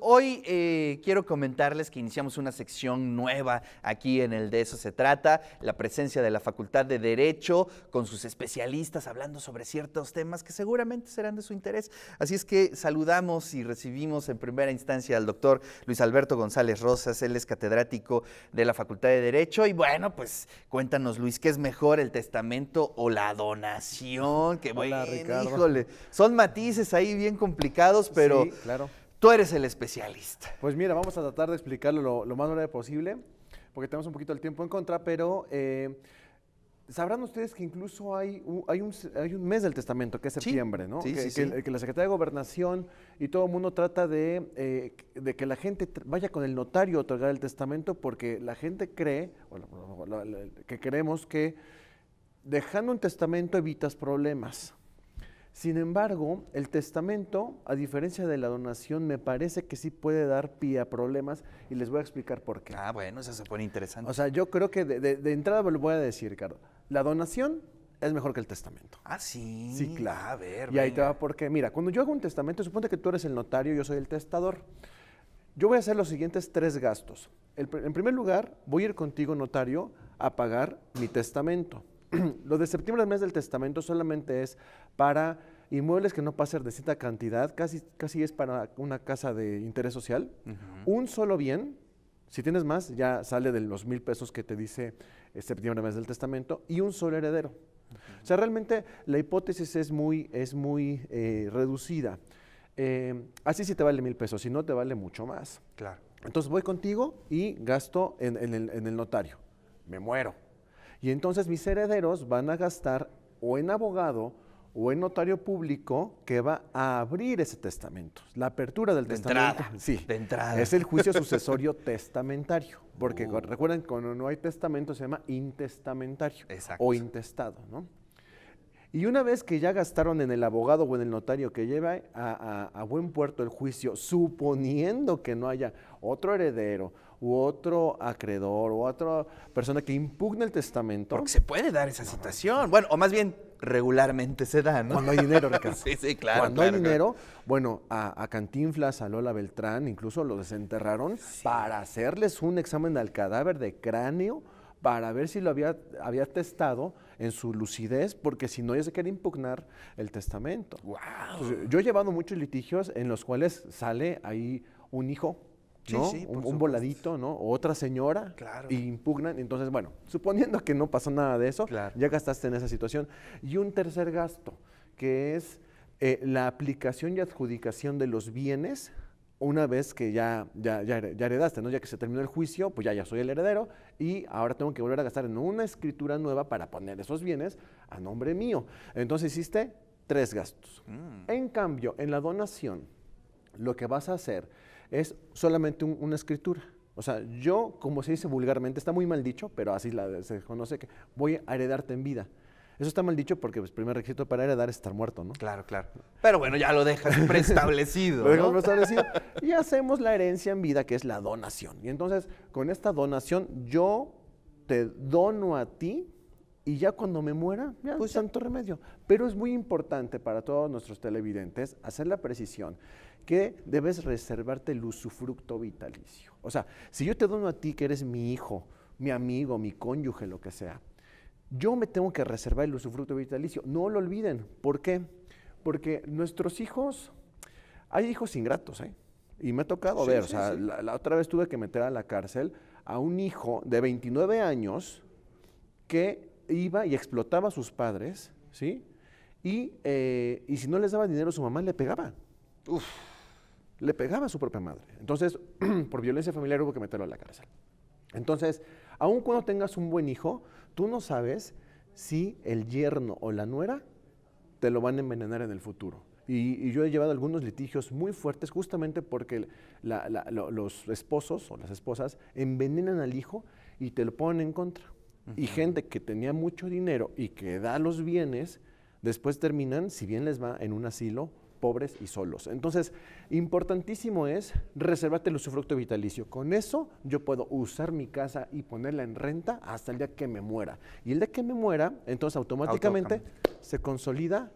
Hoy eh, quiero comentarles que iniciamos una sección nueva aquí en el De eso se trata, la presencia de la Facultad de Derecho con sus especialistas hablando sobre ciertos temas que seguramente serán de su interés. Así es que saludamos y recibimos en primera instancia al doctor Luis Alberto González Rosas, él es catedrático de la Facultad de Derecho y bueno, pues cuéntanos Luis, ¿qué es mejor el testamento o la donación? Que bueno, híjole, son matices ahí bien complicados, pero... Sí, claro Tú eres el especialista. Pues mira, vamos a tratar de explicarlo lo, más breve posible, porque tenemos un poquito el tiempo en contra, pero eh, sabrán ustedes que incluso hay un, hay un, mes del testamento, que es septiembre, ¿no? que, que, la Secretaría de Gobernación y todo el mundo trata de, eh, que la gente vaya con el notario a otorgar el testamento, porque la gente cree, o que creemos que dejando un testamento evitas problemas. Sin embargo, el testamento, a diferencia de la donación, me parece que sí puede dar pie a problemas y les voy a explicar por qué. Ah, bueno, eso se pone interesante. O sea, yo creo que de, entrada lo voy a decir, Ricardo. La donación es mejor que el testamento. Ah, sí. Sí, claro. A ver, y ahí te va porque, mira, cuando yo hago un testamento, supone que tú eres el notario, yo soy el testador. Yo voy a hacer los siguientes tres gastos. en primer lugar, voy a ir contigo, notario, a pagar mi testamento. lo de septiembre del mes del testamento solamente es para inmuebles que no pasen de cierta cantidad, casi, casi es para una casa de interés social. Un solo bien, si tienes más, ya sale de los mil pesos que te dice eh, septiembre del mes del testamento, y un solo heredero. O sea, realmente la hipótesis es muy, es muy eh, reducida. Eh, así sí te vale mil pesos, si no te vale mucho más. Claro. Entonces voy contigo y gasto en el notario. Me muero. Y entonces mis herederos van a gastar o en abogado o en notario público que va a abrir ese testamento. La apertura del de testamento. Entrada, sí. De entrada. Es el juicio sucesorio testamentario. Porque uh. recuerden, cuando no hay testamento se llama intestamentario Exacto. o intestado, ¿no? Y una vez que ya gastaron en el abogado o en el notario que lleva eh, a, buen puerto el juicio, suponiendo que no haya otro heredero u otro acreedor u otra persona que impugne el testamento. Porque se puede dar esa situación. Bueno, o más bien regularmente se da, ¿no? Cuando hay dinero, Ricardo. sí, sí, claro. Cuando hay dinero, bueno, a, Cantinflas, a Lola Beltrán, incluso lo desenterraron para hacerles un examen al cadáver de cráneo para ver si lo había, había testado en su lucidez, porque si no, ya se quiere impugnar el testamento. yo he llevado muchos litigios en los cuales sale ahí un hijo ¿no? un, voladito, ¿no? O otra señora. Y impugnan. Entonces, bueno, suponiendo que no pasó nada de eso, ya gastaste en esa situación. Y un tercer gasto, que es eh, la aplicación y adjudicación de los bienes una vez que ya, ya, heredaste, ¿no? ya que se terminó el juicio, pues ya, ya soy el heredero y ahora tengo que volver a gastar en una escritura nueva para poner esos bienes a nombre mío. Entonces hiciste tres gastos. Mm. En cambio, en la donación, lo que vas a hacer es solamente una escritura. O sea, yo, como se dice vulgarmente, está muy mal dicho, pero así la, se conoce que voy a heredarte en vida. Eso está mal dicho porque el pues, primer requisito para heredar es estar muerto, ¿no? Claro, claro. Pero bueno, ya lo dejas preestablecido. lo preestablecido. Y hacemos la herencia en vida, que es la donación. Y entonces, con esta donación, yo te dono a ti y ya cuando me muera, pues santo remedio. Pero es muy importante para todos nuestros televidentes hacer la precisión que debes reservarte el usufructo vitalicio. O sea, si yo te dono a ti que eres mi hijo, mi amigo, mi cónyuge, lo que sea, yo me tengo que reservar el usufructo vitalicio. No lo olviden. ¿Por qué? Porque nuestros hijos, hay hijos ingratos, ¿eh? Y me ha tocado ver, o sea, la, otra vez tuve que meter a la cárcel a un hijo de 29 años que iba y explotaba a sus padres, ¿sí? Eh, y, si no les daba dinero, su mamá le pegaba. Uf, le pegaba a su propia madre. Entonces, por violencia familiar hubo que meterlo a la cárcel. Entonces, aun cuando tengas un buen hijo, Tú no sabes si el yerno o la nuera te lo van a envenenar en el futuro. Y, yo he llevado algunos litigios muy fuertes justamente porque los esposos o las esposas envenenan al hijo y te lo ponen en contra. Y gente que tenía mucho dinero y que da los bienes, después terminan, si bien les va, en un asilo pobres y solos. Entonces, importantísimo es reservarte el usufructo vitalicio. Con eso yo puedo usar mi casa y ponerla en renta hasta el día que me muera. Y el día que me muera, entonces automáticamente se consolida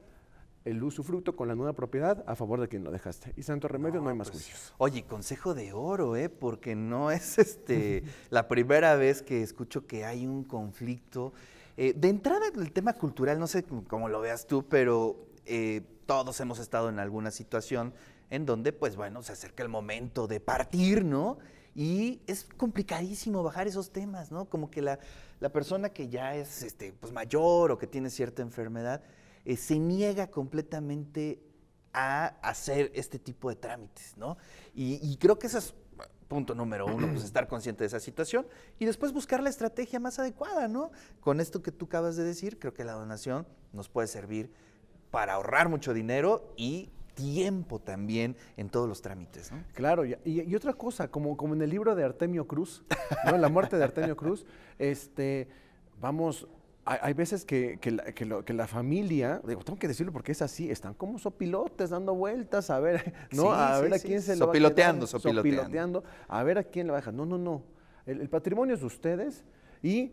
el usufructo con la nueva propiedad a favor de quien lo dejaste. Y santo remedio, no, hay más pues, juicios. Oye, consejo de oro, ¿eh? porque no es este la primera vez que escucho que hay un conflicto. Eh, de entrada, el tema cultural, no sé cómo lo veas tú, pero eh, todos hemos estado en alguna situación en donde, pues bueno, se acerca el momento de partir, ¿no? Y es complicadísimo bajar esos temas, ¿no? Como que la, persona que ya es este, pues mayor o que tiene cierta enfermedad, eh, se niega completamente a hacer este tipo de trámites, ¿no? Y, creo que ese es punto número uno, pues estar consciente de esa situación y después buscar la estrategia más adecuada, ¿no? Con esto que tú acabas de decir, creo que la donación nos puede servir para ahorrar mucho dinero y tiempo también en todos los trámites. Claro, y, otra cosa, como, como en el libro de Artemio Cruz, la muerte de Artemio Cruz, este, vamos, hay, veces que, que, la, familia, digo, tengo que decirlo porque es así, están como sopilotes dando vueltas a ver, ¿no? a ver a quién se lo va a quedar, sopiloteando, sopiloteando, a ver a quién le va a dejar. No, no, no. El, el patrimonio es de ustedes y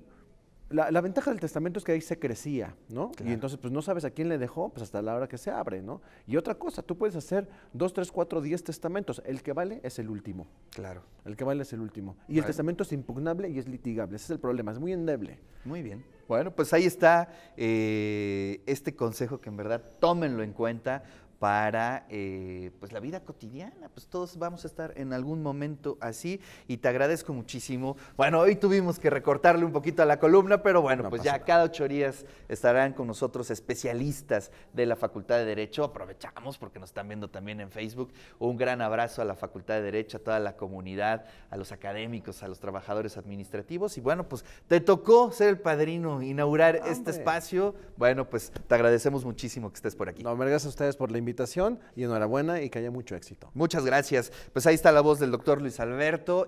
la, ventaja del testamento es que ahí se crecía, ¿no? Y entonces, pues no sabes a quién le dejó, pues hasta la hora que se abre, ¿no? Y otra cosa, tú puedes hacer dos, tres, cuatro, diez testamentos. El que vale es el último. Claro. El que vale es el último. Y el testamento es impugnable y es litigable. Ese es el problema, es muy endeble. Muy bien. Bueno, pues ahí está eh, este consejo que en verdad tómenlo en cuenta para eh, pues la vida cotidiana. Pues todos vamos a estar en algún momento así y te agradezco muchísimo. Bueno, hoy tuvimos que recortarle un poquito a la columna, pero bueno, pues ya cada ocho días estarán con nosotros especialistas de la Facultad de Derecho. Aprovechamos porque nos están viendo también en Facebook. Un gran abrazo a la Facultad de Derecho, a toda la comunidad, a los académicos, a los trabajadores administrativos. Y bueno, pues te tocó ser el padrino, inaugurar este espacio. Bueno, pues te agradecemos muchísimo que estés por aquí. No, gracias a ustedes por la invitación y enhorabuena y que haya mucho éxito. Muchas gracias. Pues ahí está la voz del doctor Luis Alberto